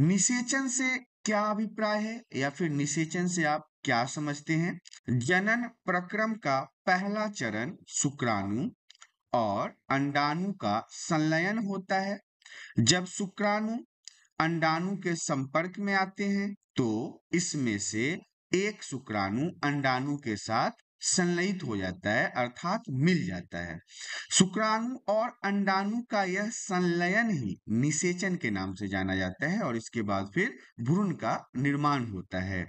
निषेचन से क्या अभिप्राय है या फिर निषेचन से आप क्या समझते हैं जनन प्रक्रम का पहला चरण शुक्राणु और अंडाणु का संलयन होता है जब शुक्राणु अंडाणु के संपर्क में आते हैं तो इसमें से एक शुक्राणु अंडाणु के साथ संलयित हो जाता है अर्थात मिल जाता है शुक्राणु और अंडाणु का यह संलयन ही निषेचन के नाम से जाना जाता है और इसके बाद फिर भ्रूण का निर्माण होता है